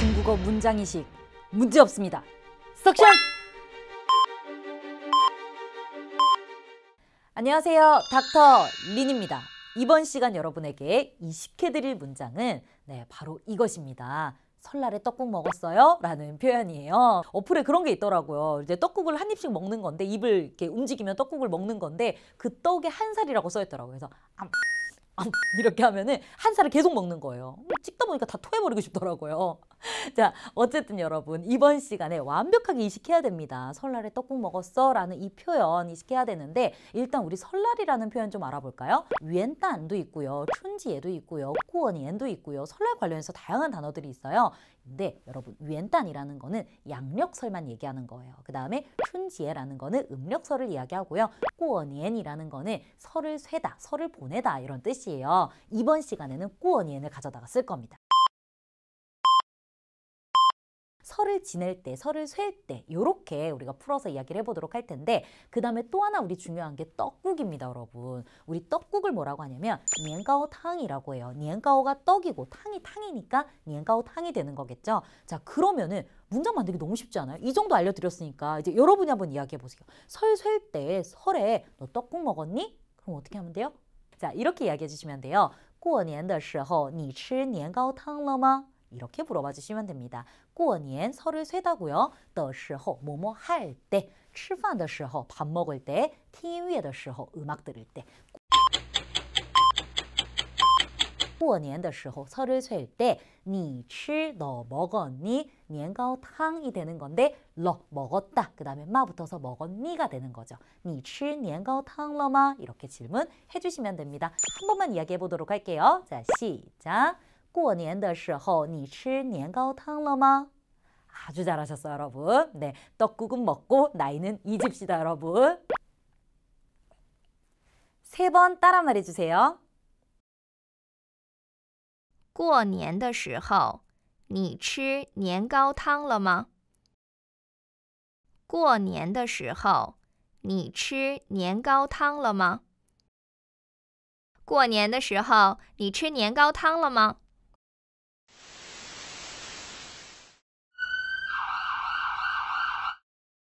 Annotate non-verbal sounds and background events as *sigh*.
중국어 문장이식 문제없습니다. 석션! 안녕하세요. 닥터 린입니다. 이번 시간 여러분에게 이식해드릴 문장은 네 바로 이것입니다. 설날에 떡국 먹었어요? 라는 표현이에요. 어플에 그런 게 있더라고요. 이제 떡국을 한 입씩 먹는 건데 입을 이렇게 움직이면 떡국을 먹는 건데 그 떡에 한 살이라고 써있더라고요. 그래서 암, *laughs* 이렇게 하면은 한 살을 계속 먹는 거예요. 찍다 보니까 다 토해버리고 싶더라고요. *laughs* 자, 어쨌든 여러분 이번 시간에 완벽하게 이식해야 됩니다. 설날에 떡국 먹었어 라는 이 표현 이식해야 되는데 일단 우리 설날이라는 표현 좀 알아볼까요? 위엔단도 있고요. 춘지에도 있고요. 꾸원이엔도 있고요. 설날 관련해서 다양한 단어들이 있어요. 근데 여러분 위엔단이라는 거는 양력설만 얘기하는 거예요. 그 다음에 춘지에라는 거는 음력설을 이야기하고요. 꾸원이엔이라는 거는 설을 쇠다, 설을 보내다 이런 뜻이 뜻이에요. 이번 시간에는 꾸어니엔을 가져다가 쓸 겁니다. 설을 지낼 때, 설을 셀 때, 이렇게 우리가 풀어서 이야기를 해보도록 할 텐데, 그 다음에 또 하나 우리 중요한 게 떡국입니다, 여러분. 우리 떡국을 뭐라고 하냐면, 니엔가오 탕이라고 해요. 니엔가오가 떡이고, 탕이 탕이니까 니엔가오 탕이 되는 거겠죠? 자, 그러면은 문장 만들기 너무 쉽지 않아요? 이 정도 알려드렸으니까, 이제 여러분이 한번 이야기해보세요. 설셀 때, 설에 너 떡국 먹었니? 그럼 어떻게 하면 돼요? 자, 이렇게 이야기해 주시면 돼요. 过年的时候你吃年糕汤了吗? 이렇게 물어봐 주시면 됩니다. 过年 설을 쇠다고요. 的时候 뭐뭐 할 때, 吃饭的时候밥 먹을 때, 听音乐的时候 음악 들을 때过年的时候, 설을 셀때 니치 너 먹었니? 년糕탕이 되는 건데 러 먹었다. 그 다음에 마 붙어서 먹었니가 되는 거죠. 니치 년糕탕 러마 이렇게 질문해 주시면 됩니다. 한 번만 이야기해 보도록 할게요. 자 시작! 过年的时候你吃年糕汤了吗? 아주 잘하셨어요 여러분. 네, 떡국은 먹고 나이는 이집시다 여러분. 세 번 따라 말해주세요. 过年的时候，你吃年糕汤了吗？过年的时候，你吃年糕汤了吗？过年的时候，你吃年糕汤了吗？